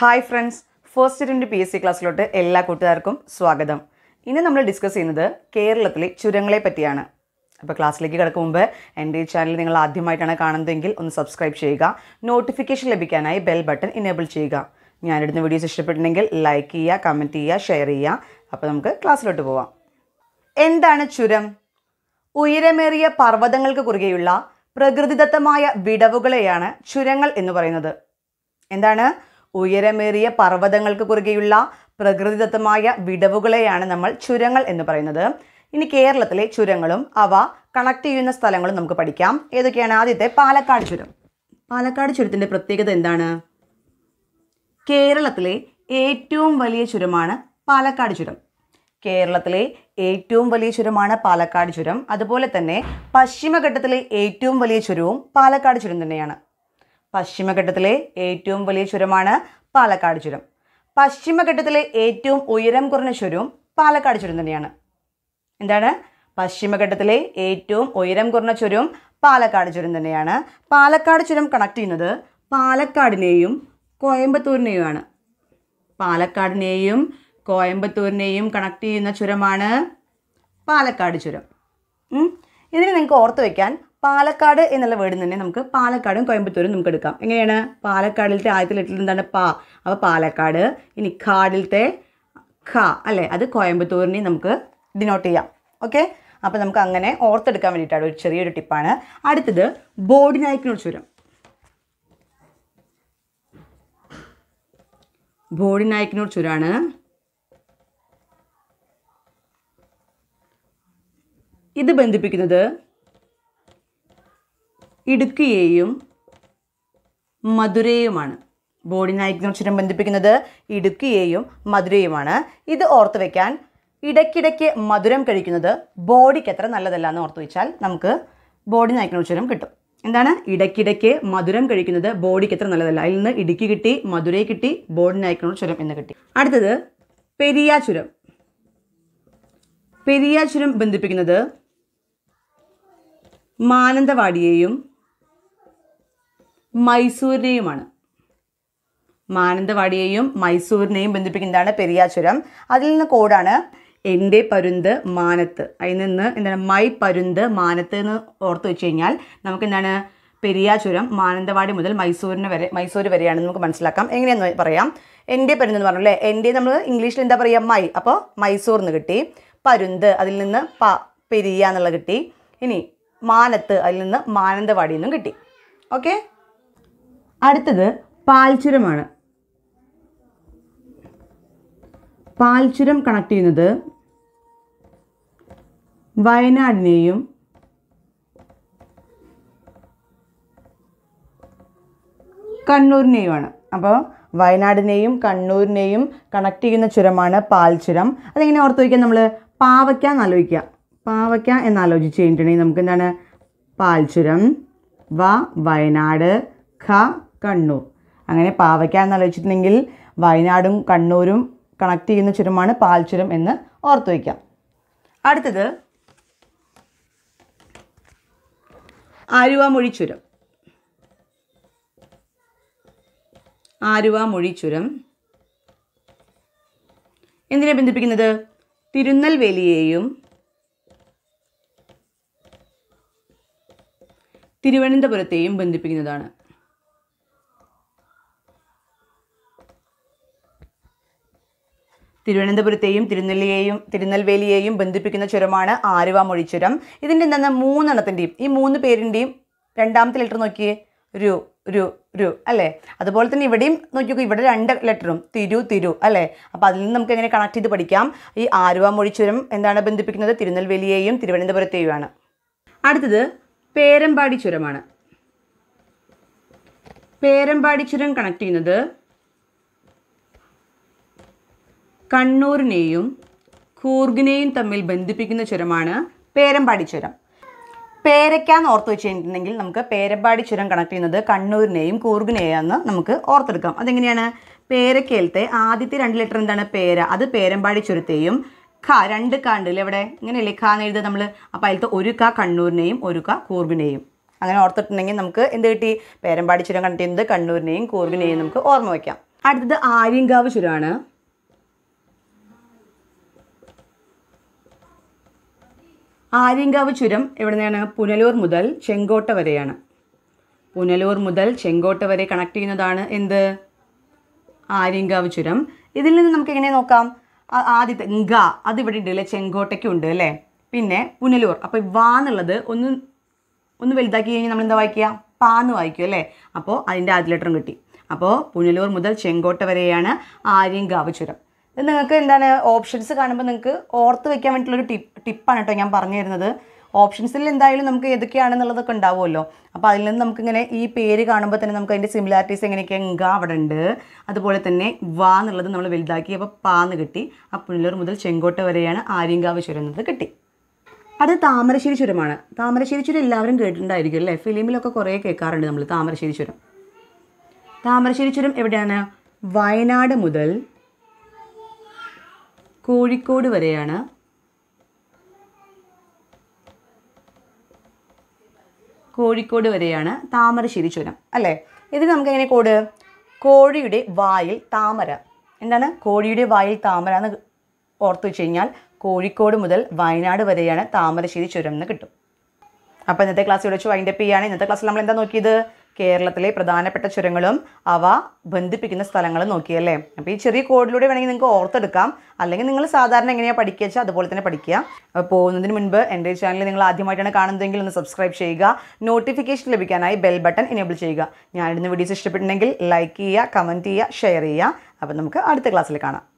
hi friends first ഇയറിൻ്റെ P S C ക്ലാസ്സിലോട്ട് എല്ലാ കൂട്ടുകാർക്കും സ്വാഗതം ഇന്ന് നമ്മൾ ഡിസ്കസ് ചെയ്യുന്നത് കേരളത്തിലെ ചുരങ്ങളെ പറ്റിയാണ് അപ്പോൾ ക്ലാസ്സിലേക്ക് കിടക്കും മുമ്പ് എൻ്റെ ഈ ചാനൽ നിങ്ങൾ ആദ്യമായിട്ടാണ് കാണുന്നതെങ്കിൽ ഒന്ന് സബ്സ്ക്രൈബ് ചെയ്യുക നോട്ടിഫിക്കേഷൻ ലഭിക്കാനായി ബെൽ ബട്ടൺ ഇനേബിൾ ചെയ്യുക ഞാനിടുന്ന വീഡിയോസ് ഇഷ്ടപ്പെട്ടിട്ടുണ്ടെങ്കിൽ ലൈക്ക് ചെയ്യുക കമൻറ്റ് ചെയ്യുക ഷെയർ ചെയ്യുക അപ്പോൾ നമുക്ക് ക്ലാസ്സിലോട്ട് പോവാം എന്താണ് ചുരം ഉയരമേറിയ പർവ്വതങ്ങൾക്ക് കുറുകെയുള്ള പ്രകൃതിദത്തമായ വിടവുകളെയാണ് ചുരങ്ങൾ എന്ന് പറയുന്നത് എന്താണ് ഉയരമേറിയ പർവ്വതങ്ങൾക്ക് കുറുകെയുള്ള പ്രകൃതിദത്തമായ വിടവുകളെയാണ് നമ്മൾ ചുരങ്ങൾ എന്ന് പറയുന്നത് ഇനി കേരളത്തിലെ ചുരങ്ങളും അവ കണക്ട് ചെയ്യുന്ന സ്ഥലങ്ങളും നമുക്ക് പഠിക്കാം ഏതൊക്കെയാണ് ആദ്യത്തെ പാലക്കാട് ചുരം പാലക്കാട് ചുരത്തിൻ്റെ പ്രത്യേകത എന്താണ് കേരളത്തിലെ ഏറ്റവും വലിയ ചുരമാണ് പാലക്കാട് ചുരം കേരളത്തിലെ ഏറ്റവും വലിയ ചുരമാണ് പാലക്കാട് ചുരം അതുപോലെ തന്നെ പശ്ചിമഘട്ടത്തിലെ ഏറ്റവും വലിയ ചുരവും പാലക്കാട് ചുരം തന്നെയാണ് പശ്ചിമഘട്ടത്തിലെ ഏറ്റവും വലിയ ചുരമാണ് പാലക്കാട് ചുരം പശ്ചിമഘട്ടത്തിലെ ഏറ്റവും ഉയരം കുറഞ്ഞ ചുരവും പാലക്കാട് ചുരം തന്നെയാണ് എന്താണ് പശ്ചിമഘട്ടത്തിലെ ഏറ്റവും ഉയരം കുറഞ്ഞ ചുരവും പാലക്കാട് ചുരം തന്നെയാണ് പാലക്കാട് ചുരം കണക്ട് ചെയ്യുന്നത് പാലക്കാടിനെയും കോയമ്പത്തൂരിനെയുമാണ് പാലക്കാടിനെയും കോയമ്പത്തൂരിനെയും കണക്ട് ചെയ്യുന്ന ചുരമാണ് പാലക്കാട് ചുരം ഇതിന് നിങ്ങൾക്ക് ഓർത്ത് വയ്ക്കാൻ പാലക്കാട് എന്നുള്ള വേർഡിൽ തന്നെ നമുക്ക് പാലക്കാടും കോയമ്പത്തൂരും നമുക്ക് എടുക്കാം എങ്ങനെയാണ് പാലക്കാടിലത്തെ ആദ്യത്തെ ലെറ്ററിൽ എന്താണ് പാ അപ്പോൾ പാലക്കാട് ഇനി കാടിലത്തെ ഖ അല്ലേ അത് കോയമ്പത്തൂരിനെ നമുക്ക് ഡിനോട്ട് ചെയ്യാം ഓക്കെ അപ്പോൾ നമുക്ക് അങ്ങനെ ഓർത്തെടുക്കാൻ വേണ്ടിയിട്ടാണ് ഒരു ചെറിയൊരു ടിപ്പാണ് അടുത്തത് ബോഡി നായിക്കിനോട് ചുരം ബോഡി നായിക്കിനോട് ചുരാണ് ഇത് ബന്ധിപ്പിക്കുന്നത് ഇടുക്കിയെയും മധുരയുമാണ് ബോഡി അക്ഷരം ബന്ധിപ്പിക്കുന്നത് ഇടുക്കിയെയും മധുരയുമാണ് ഇത് ഓർത്തു വയ്ക്കാൻ ഇടയ്ക്കിടയ്ക്ക് മധുരം കഴിക്കുന്നത് ബോഡിക്ക് എത്ര നല്ലതല്ല എന്ന് ഓർത്തു വെച്ചാൽ നമുക്ക് ബോഡി നായിക്കുന്ന കിട്ടും എന്താണ് ഇടയ്ക്കിടയ്ക്ക് മധുരം കഴിക്കുന്നത് ബോഡിക്ക് എത്ര നല്ലതല്ല അതിൽ നിന്ന് ഇടുക്കി കിട്ടി മധുരയെ കിട്ടി ബോഡി നായിക്കുന്ന ചുരം എന്ന് കിട്ടി അടുത്തത് പെരിയ ചുരം പെരിയ ചുരം ബന്ധിപ്പിക്കുന്നത് മാനന്തവാടിയെയും മൈസൂരിനെയുമാണ് മാനന്തവാടിയെയും മൈസൂരിനെയും ബന്ധിപ്പിക്കുന്നതാണ് പെരിയ ചുരം അതിൽ നിന്ന് കോഡാണ് എൻ്റെ പരുന്ത് മാനത്ത് അതിൽ നിന്ന് എന്താണ് മൈ പരുന്ത് മാനത്ത് എന്ന് ഓർത്ത് വെച്ച് കഴിഞ്ഞാൽ നമുക്ക് എന്താണ് പെരിയ ചുരം മാനന്തവാടി മുതൽ മൈസൂരിന് വരെ മൈസൂർ വരെയാണ് നമുക്ക് മനസ്സിലാക്കാം എങ്ങനെയാണെന്ന് പറയാം എൻ്റെ പരുന്ത് എന്ന് പറഞ്ഞു അല്ലേ എൻ്റെ നമ്മൾ ഇംഗ്ലീഷിൽ എന്താ പറയുക മൈ അപ്പോൾ മൈസൂർ എന്ന് കിട്ടി പരുന്ത് അതിൽ നിന്ന് പ പെരിയ എന്നുള്ളത് കിട്ടി ഇനി മാനത്ത് അതിൽ നിന്ന് മാനന്തവാടി എന്നും കിട്ടി ഓക്കെ അടുത്തത് പാൽചുരമാണ് പാൽചുരം കണക്ട് ചെയ്യുന്നത് വയനാടിനെയും കണ്ണൂരിനെയുമാണ് അപ്പോൾ വയനാടിനെയും കണ്ണൂരിനെയും കണക്ട് ചെയ്യുന്ന ചുരമാണ് പാൽചുരം അതെങ്ങനെ ഓർത്ത് വയ്ക്കാം നമ്മൾ പാവയ്ക്ക എന്നാലോചിക്കുക പാവയ്ക്ക എന്നാലോചിച്ച് കഴിഞ്ഞിട്ടുണ്ടെങ്കിൽ നമുക്ക് എന്താണ് പാൽചുരം വ വയനാട് ഖ കണ്ണൂർ അങ്ങനെ പാവയ്ക്ക എന്നാലോചിച്ചിട്ടുണ്ടെങ്കിൽ വയനാടും കണ്ണൂരും കണക്ട് ചെയ്യുന്ന ചുരമാണ് പാൽച്ചുരം എന്ന് ഓർത്തു വയ്ക്കാം അടുത്തത് ആരുവാമൊഴി ചുരം ആരുവാമൊഴി ചുരം എന്തിനെ ബന്ധിപ്പിക്കുന്നത് തിരുനെൽവേലിയെയും തിരുവനന്തപുരത്തെയും ബന്ധിപ്പിക്കുന്നതാണ് തിരുവനന്തപുരത്തെയും തിരുനെല്ലിയെയും തിരുനെൽവേലിയെയും ബന്ധിപ്പിക്കുന്ന ചുരമാണ് ആരുവ മൊഴിച്ചുരം ഇതിൻ്റെ എന്താണ് മൂന്നെണ്ണത്തിൻ്റെയും ഈ മൂന്ന് പേരിൻ്റെയും രണ്ടാമത്തെ ലെറ്റർ നോക്കിയേ രു രു രു അല്ലേ അതുപോലെ തന്നെ ഇവിടെയും നോക്കിക്കോ ഇവിടെ രണ്ട് ലെറ്ററും തിരു തിരു അല്ലേ അപ്പോൾ അതിൽ നിന്ന് നമുക്ക് എങ്ങനെ കണക്ട് ചെയ്ത് പഠിക്കാം ഈ ആരുവ മൊഴിച്ചുരം എന്താണ് ബന്ധിപ്പിക്കുന്നത് തിരുനെൽവേലിയെയും തിരുവനന്തപുരത്തെയുമാണ് അടുത്തത് പേരമ്പാടി ചുരമാണ് പേരമ്പാടി ചുരം കണക്ട് ചെയ്യുന്നത് കണ്ണൂരിനെയും കൂർഗിനെയും തമ്മിൽ ബന്ധിപ്പിക്കുന്ന ചുരമാണ് പേരമ്പാടി ചുരം പേരയ്ക്കാന്ന് ഓർത്ത് വെച്ചിട്ടുണ്ടെങ്കിൽ നമുക്ക് പേരമ്പാടി ചുരം കണക്ട് ചെയ്യുന്നത് കണ്ണൂരിനെയും കൂർഗിനെയാന്ന് നമുക്ക് ഓർത്തെടുക്കാം അതെങ്ങനെയാണ് പേരക്കേലത്തെ ആദ്യത്തെ രണ്ട് ലിറ്റർ എന്താണ് പേര അത് പേരമ്പാടി ചുരത്തെയും ഖ രണ്ട് ക ഉണ്ട് ഇവിടെ ഇങ്ങനെയല്ലേ ക എന്ന് എഴുതുക നമ്മൾ അപ്പോൾ അതിലത്തെ ഒരു ക കണ്ണൂരിനെയും ഒരു ക കൂർഗിനെയും അങ്ങനെ ഓർത്തിട്ടുണ്ടെങ്കിൽ നമുക്ക് എന്ത് കിട്ടി പേരമ്പാടി ചുരം കണക്ട് ചെയ്യുന്നത് കണ്ണൂരിനെയും കൂർഗിനെയും നമുക്ക് ഓർമ്മ വയ്ക്കാം അടുത്തത് ആര്യങ്കാവ് ചുരമാണ് ആര്യങ്കാവ് ചുരം എവിടുന്നാണ് പുനലൂർ മുതൽ ചെങ്കോട്ട വരെയാണ് പുനലൂർ മുതൽ ചെങ്കോട്ട വരെ കണക്ട് ചെയ്യുന്നതാണ് എന്ത് ആര്യങ്കാവ് ചുരം ഇതിൽ നിന്ന് നമുക്ക് എങ്ങനെ നോക്കാം ആദ്യത്തെ ഗ അത് ഇവിടെ ഉണ്ടല്ലേ ചെങ്കോട്ടയ്ക്കുണ്ട് അല്ലേ പിന്നെ പുനലൂർ അപ്പോൾ വാ എന്നുള്ളത് ഒന്ന് ഒന്ന് വലുതാക്കി കഴിഞ്ഞാൽ നമ്മൾ എന്താ വായിക്കുക പാ എന്ന് വായിക്കും അല്ലേ അപ്പോൾ അതിൻ്റെ ആദ്യ ലെറ്ററും കിട്ടി അപ്പോൾ പുനലൂർ മുതൽ ചെങ്കോട്ട വരെയാണ് ആര്യങ്കാവ് ചുരം നിങ്ങൾക്ക് എന്താണ് ഓപ്ഷൻസ് കാണുമ്പോൾ നിങ്ങൾക്ക് ഓർത്ത് വെക്കാൻ ഒരു ടിപ്പ് ടിപ്പാണ് കേട്ടോ ഞാൻ പറഞ്ഞു തരുന്നത് ഓപ്ഷൻസിൽ എന്തായാലും നമുക്ക് ഏതൊക്കെയാണെന്നുള്ളതൊക്കെ ഉണ്ടാവുമല്ലോ അപ്പോൾ അതിൽ നിന്ന് നമുക്കിങ്ങനെ ഈ പേര് കാണുമ്പോൾ തന്നെ നമുക്ക് അതിൻ്റെ സിമിലാരിറ്റീസ് എങ്ങനെയൊക്കെ ഗ അവിടെ ഉണ്ട് അതുപോലെ തന്നെ വാ എന്നുള്ളത് നമ്മൾ വലുതാക്കി അപ്പോൾ പാന്ന് കിട്ടി ആ പുനലൂർ മുതൽ ചെങ്കോട്ട വരെയാണ് ആര്യങ്കാവ് ചുരം എന്നത് കിട്ടി അത് താമരശ്ശേരി ചുരമാണ് താമരശ്ശേരി ചുരം എല്ലാവരും കേട്ടിട്ടുണ്ടായിരിക്കും അല്ലേ ഫിലിമിലൊക്കെ കുറേ കേൾക്കാറുണ്ട് നമ്മൾ താമരശ്ശേരി ചുരം താമരശ്ശേരി ചുരം എവിടെയാണ് വയനാട് മുതൽ കോഴിക്കോട് വരെയാണ് കോഴിക്കോട് വരെയാണ് താമരശ്ശേരി ചുരം അല്ലേ ഇതിന് നമുക്ക് എങ്ങനെ കോട് കോഴിയുടെ വായിൽ താമര എന്താണ് കോഴിയുടെ വായിൽ താമര എന്ന് ഓർത്തു വെച്ച് കഴിഞ്ഞാൽ കോഴിക്കോട് മുതൽ വയനാട് വരെയാണ് താമരശ്ശേരി ചുരം എന്ന് കിട്ടും അപ്പോൾ ഇന്നത്തെ ക്ലാസ് ഇവിടെ വെച്ച് വൈൻഡപ്പ് ചെയ്യുകയാണ് ഇന്നത്തെ ക്ലാസ്സിൽ നമ്മൾ എന്താ നോക്കിയത് കേരളത്തിലെ പ്രധാനപ്പെട്ട ചുരങ്ങളും അവ ബന്ധിപ്പിക്കുന്ന സ്ഥലങ്ങളും നോക്കിയല്ലേ അപ്പോൾ ഈ ചെറിയ കോഡിലൂടെ വേണമെങ്കിൽ നിങ്ങൾക്ക് ഓർത്തെടുക്കാം അല്ലെങ്കിൽ നിങ്ങൾ സാധാരണ എങ്ങനെയാണ് പഠിക്കുക വെച്ചാൽ അതുപോലെ തന്നെ പഠിക്കുക പോകുന്നതിന് മുൻപ് എൻ്റെ ചാനൽ നിങ്ങൾ ആദ്യമായിട്ടാണ് കാണുന്നതെങ്കിൽ ഒന്ന് സബ്സ്ക്രൈബ് ചെയ്യുക നോട്ടിഫിക്കേഷൻ ലഭിക്കാനായി ബെൽ ബട്ടൺ എനേബിൾ ചെയ്യുക ഞാനിടുന്ന വീഡിയോസ് ഇഷ്ടപ്പെട്ടിട്ടുണ്ടെങ്കിൽ ലൈക്ക് ചെയ്യുക കമൻറ്റ് ചെയ്യുക ഷെയർ ചെയ്യുക അപ്പോൾ നമുക്ക് അടുത്ത ക്ലാസ്സിൽ കാണാം